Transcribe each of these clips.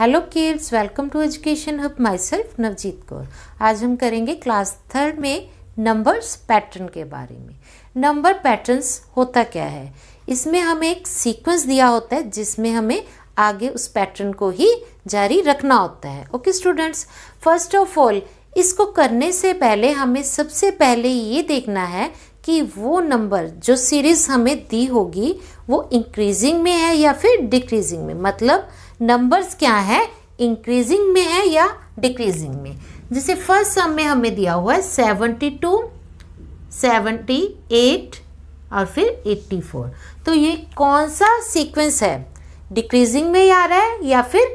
hello kids welcome to education hub myself Navjeet Kaur आज हम करेंगे क्लास थर्ड में नंबर्स पैटर्न के बारे में नंबर पैटर्न्स होता क्या है इसमें हमें एक सीक्वेंस दिया होता है जिसमें हमें आगे उस पैटर्न को ही जारी रखना होता है okay students first of all इसको करने से पहले हमें सबसे पहले ये देखना है कि वो नंबर जो सीरीज़ हमें दी होगी वो इंक्रीजिंग में है या फिर डिक्रीजिंग में मतलब नंबर्स क्या है इंक्रीजिंग में है या डिक्रीजिंग में जैसे फर्स्ट सम में हमें दिया हुआ है सेवनटी टू सेवनटी एट और फिर एट्टी फोर तो ये कौन सा सीक्वेंस है डिक्रीजिंग में आ रहा है या फिर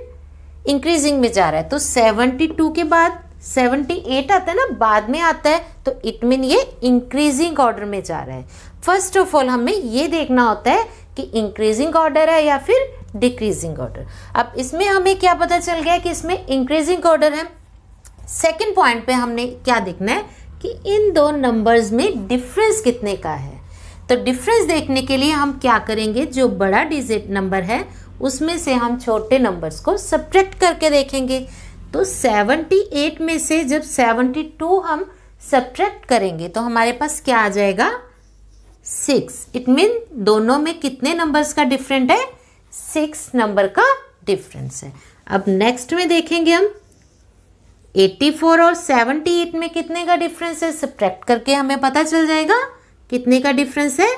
इंक्रीजिंग में जा रहा है तो सेवेंटी टू के बाद सेवेंटी एट आता है ना बाद में आता है तो इट मीन ये इंक्रीजिंग ऑर्डर में जा रहा है फर्स्ट ऑफ ऑल हमें ये देखना होता है कि इंक्रीजिंग ऑर्डर है या फिर डिक्रीजिंग ऑर्डर अब इसमें हमें क्या पता चल गया कि इसमें इंक्रीजिंग ऑर्डर है सेकेंड पॉइंट पे हमने क्या देखना है कि इन दो नंबर्स में डिफरेंस कितने का है तो डिफरेंस देखने के लिए हम क्या करेंगे जो बड़ा डिजिट नंबर है उसमें से हम छोटे नंबर्स को सब्ट्रैक्ट करके देखेंगे तो 78 में से जब 72 हम सब्ट्रैक्ट करेंगे तो हमारे पास क्या आ जाएगा सिक्स इट मीन दोनों में कितने नंबर्स का डिफरेंट है सिक्स नंबर का डिफरेंस है अब नेक्स्ट में देखेंगे हम 84 और 78 में कितने का डिफरेंस है सब्ट्रैक्ट करके हमें पता चल जाएगा कितने का डिफरेंस है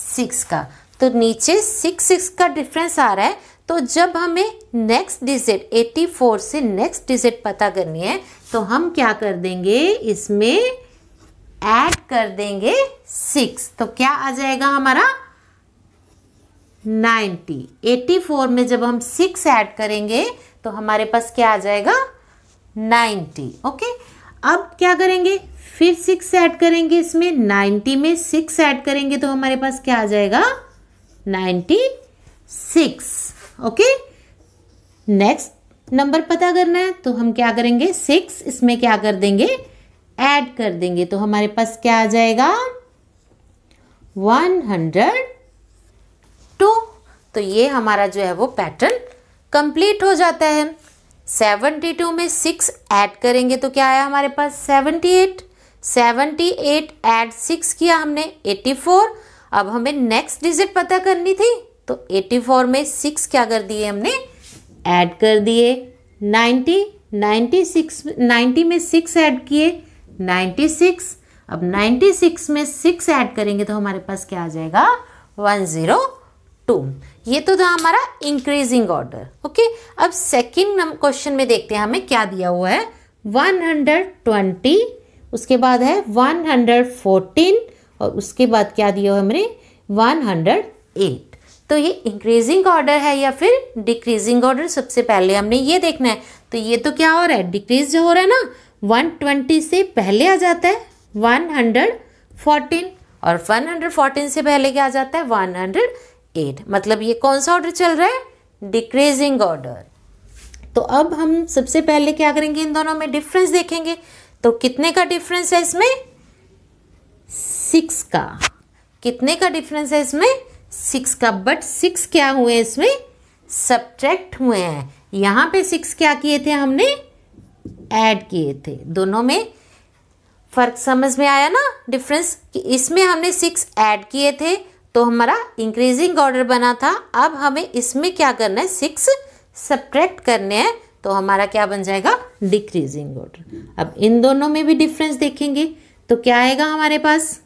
सिक्स का तो नीचे सिक्स सिक्स का डिफरेंस आ रहा है तो जब हमें नेक्स्ट डिजिट 84 से नेक्स्ट डिजिट पता करनी है तो हम क्या कर देंगे इसमें ऐड कर देंगे सिक्स तो क्या आ जाएगा हमारा 90 84 में जब हम 6 ऐड करेंगे तो हमारे पास क्या आ जाएगा 90 ओके अब क्या करेंगे फिर 6 ऐड करेंगे इसमें 90 में 6 ऐड करेंगे तो हमारे पास क्या आ जाएगा 96 ओके नेक्स्ट नंबर पता करना है तो हम क्या करेंगे सिक्स इसमें क्या कर देंगे ऐड कर देंगे तो हमारे पास क्या आ जाएगा वन हंड्रेड तो ये हमारा जो है वो पैटर्न कंप्लीट हो जाता है 72 में 6 ऐड करेंगे तो क्या आया हमारे पास 78 78 ऐड 6 किया हमने 84 अब हमें नेक्स्ट डिजिट पता करनी थी तो 84 में 6 क्या कर दिए हमने ऐड कर दिए 90 96 90 में 6 ऐड किए 96 अब 96 में 6 ऐड करेंगे तो हमारे पास क्या आ जाएगा टू ये तो था हमारा इंक्रीजिंग ऑर्डर ओके अब सेकेंड क्वेश्चन में देखते हैं हमें क्या दिया हुआ है वन हंड्रेड ट्वेंटी उसके बाद है वन हंड्रेड फोर्टीन और उसके बाद क्या दिया हुआ हमने एट तो ये इंक्रीजिंग ऑर्डर है या फिर डिक्रीजिंग ऑर्डर सबसे पहले हमने ये देखना है तो ये तो क्या हो रहा है डिक्रीज जो हो रहा है ना वन ट्वेंटी से पहले आ जाता है वन हंड्रेड फोर्टीन और वन हंड्रेड फोर्टीन से पहले क्या आ जाता है वन हंड्रेड एट मतलब ये कौन सा ऑर्डर चल रहा है डिक्रीजिंग ऑर्डर तो अब हम सबसे पहले क्या करेंगे इन दोनों में डिफरेंस देखेंगे तो कितने का डिफरेंस है इसमें सिक्स का कितने का डिफरेंस है इसमें सिक्स का बट सिक्स क्या हुए इसमें सब्ट्रैक्ट हुए हैं यहां पे सिक्स क्या किए थे हमने ऐड किए थे दोनों में फ़र्क समझ में आया ना डिफरेंस कि इसमें हमने सिक्स ऐड किए थे तो हमारा इंक्रीजिंग ऑर्डर बना था अब हमें इसमें क्या करना है सिक्स सब्ट्रैक्ट करने हैं तो हमारा क्या बन जाएगा डिक्रीजिंग ऑर्डर अब इन दोनों में भी डिफरेंस देखेंगे तो क्या आएगा हमारे पास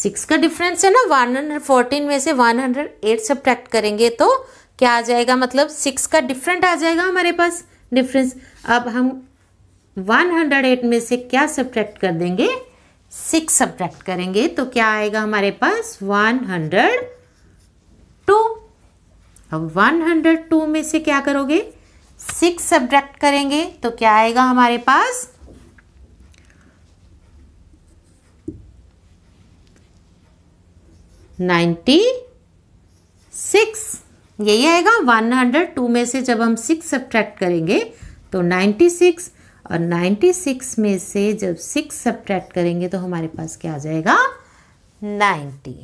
सिक्स का डिफरेंस है ना वन हंड्रेड फोर्टीन में से वन हंड्रेड एट सब्ट्रैक्ट करेंगे तो क्या आ जाएगा मतलब सिक्स का डिफरेंट आ जाएगा हमारे पास डिफरेंस अब हम वन हंड्रेड एट में से क्या सब्ट्रैक्ट कर देंगे सिक्स सब्ट्रैक्ट करेंगे तो क्या आएगा हमारे पास वन हंड्रेड टू अब वन हंड्रेड टू में से क्या करोगे सिक्स सब्ट्रैक्ट करेंगे तो क्या आएगा हमारे पास नाइन्टी सिक्स यही आएगा वन हंड्रेड टू में से जब हम सिक्स सब्ट्रैक्ट करेंगे तो नाइन्टी सिक्स और 96 में से जब 6 सब्ट्रैक्ट करेंगे तो हमारे पास क्या आ जाएगा 90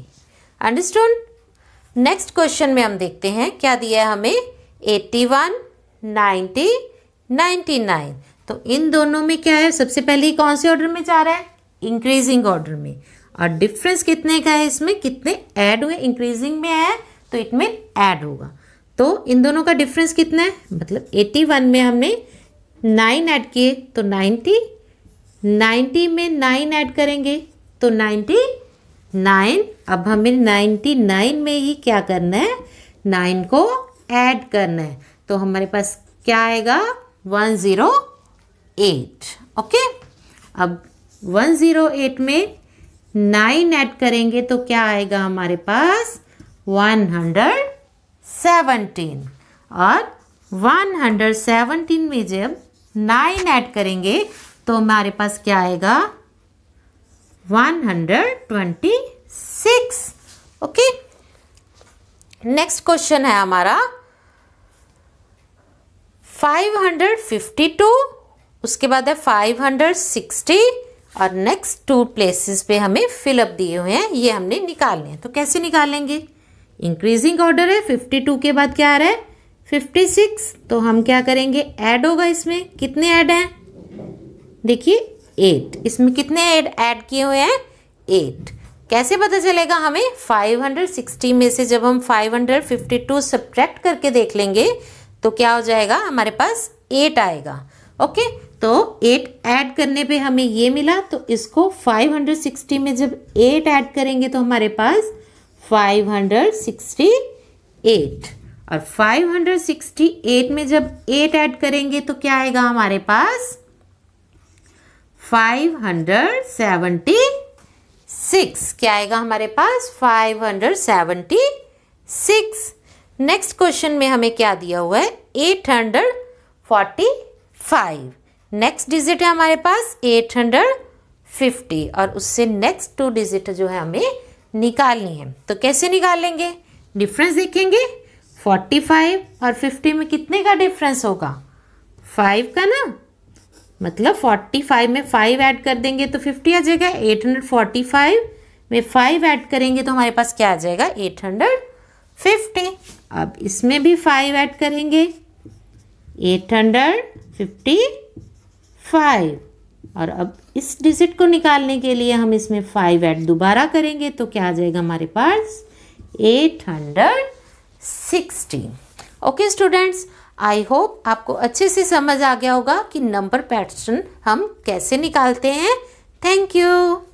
अंडरस्टूड नेक्स्ट क्वेश्चन में हम देखते हैं क्या दिया है हमें 81, 90, 99 तो इन दोनों में क्या है सबसे पहले कौन से ऑर्डर में जा रहा है इंक्रीजिंग ऑर्डर में और डिफरेंस कितने का है इसमें कितने ऐड हुए इंक्रीजिंग में है तो इट में ऐड होगा तो इन दोनों का डिफरेंस कितना है मतलब 81 में हमने नाइन ऐड किए तो नाइन्टी नाइन्टी में नाइन ऐड करेंगे तो नाइन्टी नाइन अब हमें नाइन्टी नाइन में ही क्या करना है नाइन को ऐड करना है तो हमारे पास क्या आएगा वन ज़ीरो एट ओके अब वन ज़ीरो एट में नाइन ऐड करेंगे तो क्या आएगा हमारे पास वन हंड्रेड सेवनटीन और वन हंड्रेड सेवनटीन में जब नाइन ऐड करेंगे तो हमारे पास क्या आएगा one hundred twenty six okay next question है हमारा फाइव हंड्रेड फिफ्टी टू उसके बाद है फाइव हंड्रेड सिक्सटी और नेक्स्ट टू प्लेसेस पे हमें फिलअप दिए हुए हैं ये हमने निकालने हैं तो कैसे निकालेंगे इंक्रीजिंग ऑर्डर है फिफ्टी टू के बाद क्या आ रहा है फिफ्टी सिक्स तो हम क्या करेंगे ऐड होगा इसमें कितने ऐड हैं देखिए एट इसमें कितने ऐड ऐड किए हुए हैं एट कैसे पता चलेगा हमें 560 में से जब हम 552 सब्ट्रैक्ट करके देख लेंगे तो क्या हो जाएगा हमारे पास एट आएगा ओके तो एट ऐड करने पे हमें ये मिला तो इसको 560 में जब एट ऐड करेंगे तो हमारे पास 568 और 568 में जब 8 ऐड करेंगे तो क्या आएगा हमारे पास 576 क्या आएगा हमारे पास 576 नेक्स्ट क्वेश्चन में हमें क्या दिया हुआ है 845 नेक्स्ट डिजिट है हमारे पास 850 और उससे नेक्स्ट टू डिजिट जो है हमें निकालनी है तो कैसे निकालेंगे डिफरेंस देखेंगे फोर्टी फाइव और फिफ्टी में कितने का डिफरेंस होगा फाइव का ना मतलब फोर्टी फाइव में फाइव ऐड कर देंगे तो फिफ्टी आ जाएगा एट हंड्रेड फोर्टी फाइव में फाइव ऐड करेंगे तो हमारे पास क्या आ जाएगा एट हंड्रेड फिफ्टी अब इसमें भी फाइव ऐड करेंगे एट हंड्रेड फिफ्टी फाइव और अब इस डिजिट को निकालने के लिए हम इसमें फाइव ऐड दोबारा करेंगे तो क्या आ जाएगा हमारे पास eight hundred sixty okay students I hope आपको अच्छे से समझ आ गया होगा कि नंबर पैटर्न हम कैसे निकालते हैं थैंक यू